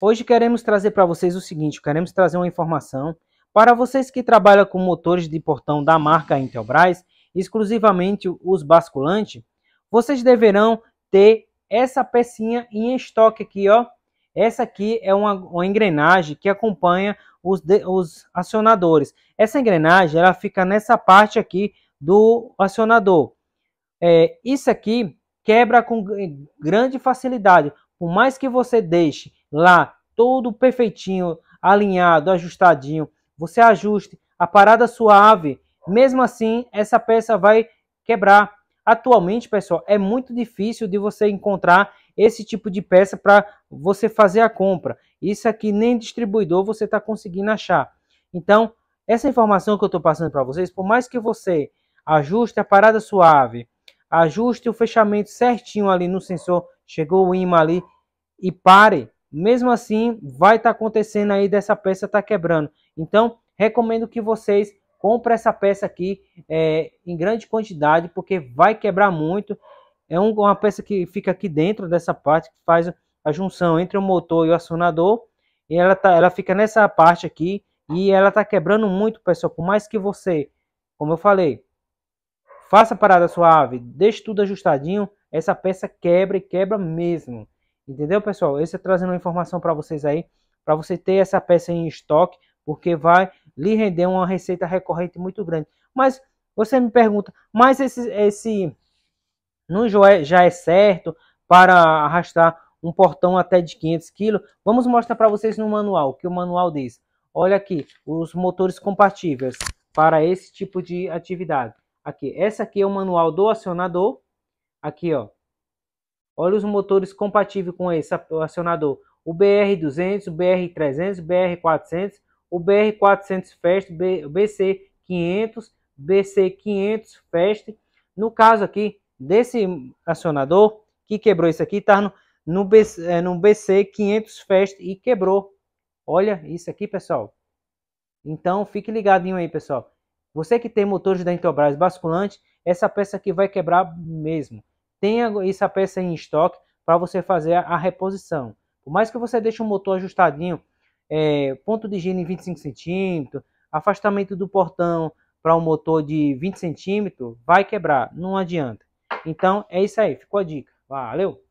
Hoje queremos trazer para vocês o seguinte, queremos trazer uma informação para vocês que trabalham com motores de portão da marca Intelbras, exclusivamente os basculantes, vocês deverão ter essa pecinha em estoque aqui, ó. Essa aqui é uma, uma engrenagem que acompanha os, de, os acionadores. Essa engrenagem, ela fica nessa parte aqui do acionador. É, isso aqui quebra com grande facilidade, por mais que você deixe lá todo perfeitinho, alinhado, ajustadinho, você ajuste a parada suave, mesmo assim essa peça vai quebrar. Atualmente, pessoal, é muito difícil de você encontrar esse tipo de peça para você fazer a compra. Isso aqui nem distribuidor você está conseguindo achar. Então, essa informação que eu estou passando para vocês, por mais que você ajuste a parada suave, ajuste o fechamento certinho ali no sensor chegou o imã ali e pare. Mesmo assim, vai estar tá acontecendo aí dessa peça tá quebrando. Então, recomendo que vocês comprem essa peça aqui é, em grande quantidade, porque vai quebrar muito. É uma peça que fica aqui dentro dessa parte, que faz a junção entre o motor e o acionador. E ela, tá, ela fica nessa parte aqui e ela tá quebrando muito, pessoal. Por mais que você, como eu falei, faça parada suave, deixe tudo ajustadinho, essa peça quebra e quebra mesmo. Entendeu, pessoal? Esse é trazendo uma informação para vocês aí, para você ter essa peça em estoque, porque vai lhe render uma receita recorrente muito grande. Mas você me pergunta, mas esse, esse não já é, é certo para arrastar um portão até de 500 kg? Vamos mostrar para vocês no manual, que o manual diz. Olha aqui, os motores compatíveis para esse tipo de atividade. Aqui, essa aqui é o manual do acionador, Aqui, ó. Olha os motores compatíveis com esse acionador. O BR200, o BR300, o BR400, o BR400 Fast, o BC500, BC500 Fast. No caso aqui, desse acionador que quebrou isso aqui, tá no, no, BC, é, no BC500 Fast e quebrou. Olha isso aqui, pessoal. Então, fique ligadinho aí, pessoal. Você que tem motores da Intelbras basculante, essa peça aqui vai quebrar mesmo tenha essa peça em estoque para você fazer a reposição. Por mais que você deixe o motor ajustadinho, é, ponto de em 25 centímetros, afastamento do portão para um motor de 20 centímetros, vai quebrar, não adianta. Então é isso aí, ficou a dica. Valeu!